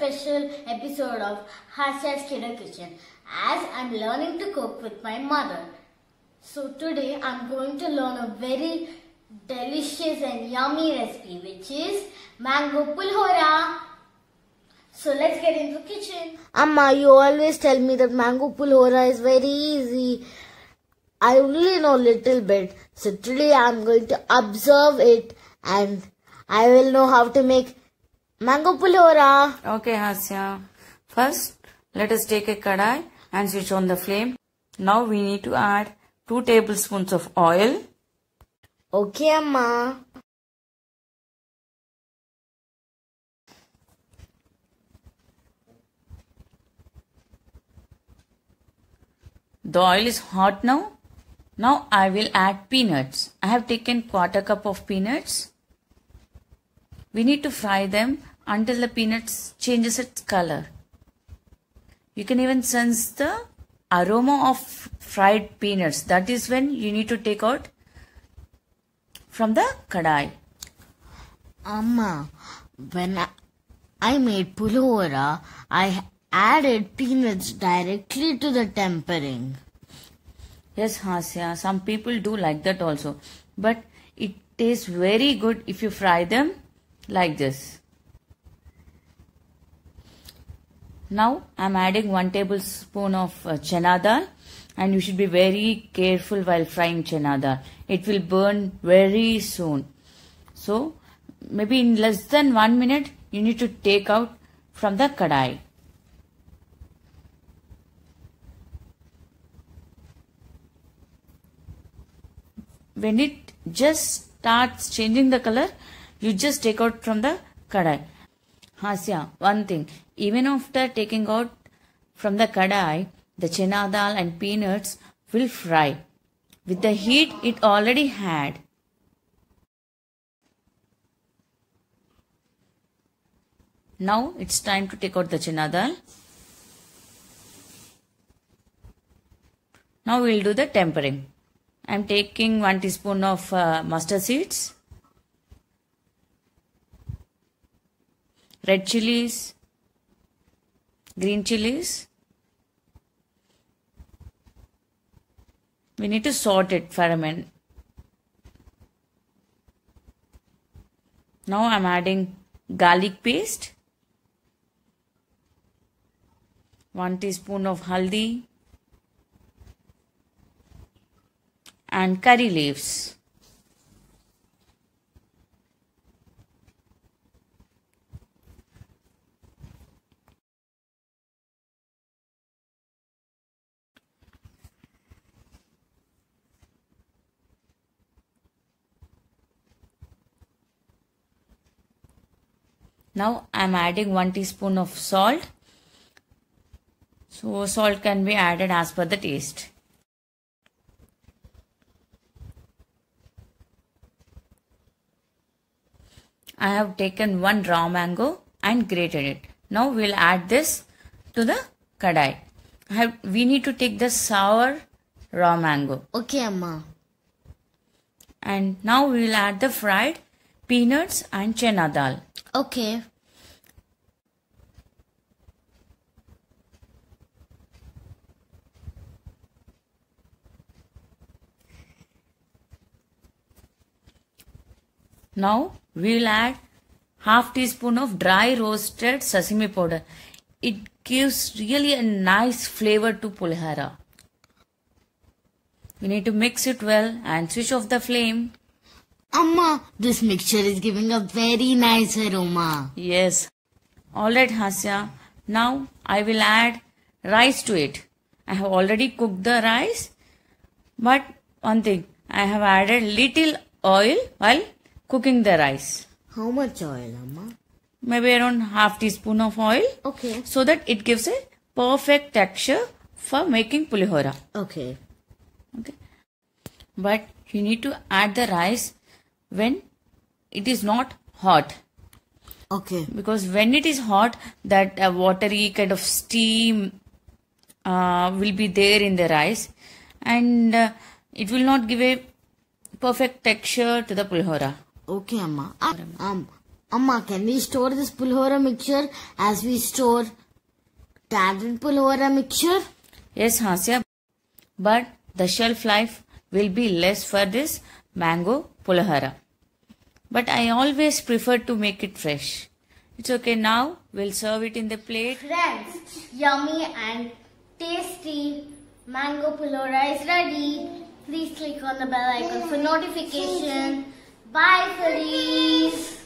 special episode of Hasya's Kiddo Kitchen as I'm learning to cook with my mother. So today I'm going to learn a very delicious and yummy recipe which is mango pulhora. So let's get into the kitchen. Amma, you always tell me that mango pulhora is very easy. I only know little bit. So today I'm going to observe it and I will know how to make Mango pulora. Ah. Okay, Asya. First, let us take a kadai and switch on the flame. Now we need to add 2 tablespoons of oil. Okay, Amma. The oil is hot now. Now I will add peanuts. I have taken quarter cup of peanuts. We need to fry them until the peanuts changes its color. You can even sense the aroma of fried peanuts. That is when you need to take out from the kadai. Amma, when I, made pulora, I added peanuts directly to the tempering. Yes, Hasya, some people do like that also. But it tastes very good if you fry them like this. Now I'm adding 1 tablespoon of uh, chana dal and you should be very careful while frying chana dal. It will burn very soon. So maybe in less than 1 minute you need to take out from the kadai. When it just starts changing the color, you just take out from the kadai. Hasya, one thing, even after taking out from the kadai, the chana dal and peanuts will fry with the heat it already had. Now it's time to take out the chana dal. Now we'll do the tempering. I'm taking 1 teaspoon of uh, mustard seeds. red chilies, green chilies. We need to sort it for a minute. Now I'm adding garlic paste, 1 teaspoon of haldi and curry leaves. Now I am adding 1 teaspoon of salt. So salt can be added as per the taste. I have taken one raw mango and grated it. Now we'll add this to the kadai. Have, we need to take the sour raw mango. Okay, Amma. And now we'll add the fried peanuts and chana dal. Okay. Now we will add half teaspoon of dry roasted sesame powder. It gives really a nice flavor to pulihara. We need to mix it well and switch off the flame. Amma, this mixture is giving a very nice aroma. Yes. Alright Hasya, now I will add rice to it. I have already cooked the rice but one thing, I have added little oil while cooking the rice. How much oil Amma? Maybe around half teaspoon of oil. Okay. So that it gives a perfect texture for making pulihora. Okay. Okay. But you need to add the rice when it is not hot okay because when it is hot that uh, watery kind of steam uh, will be there in the rice and uh, it will not give a perfect texture to the pulhora okay amma ah, um, amma can we store this pulhora mixture as we store standard pulhora mixture yes hasya but the shelf life will be less for this mango polahara. But I always prefer to make it fresh. It's okay now. We'll serve it in the plate. Friends, yummy and tasty mango polora is ready. Please click on the bell icon for notification. Bye, Felice.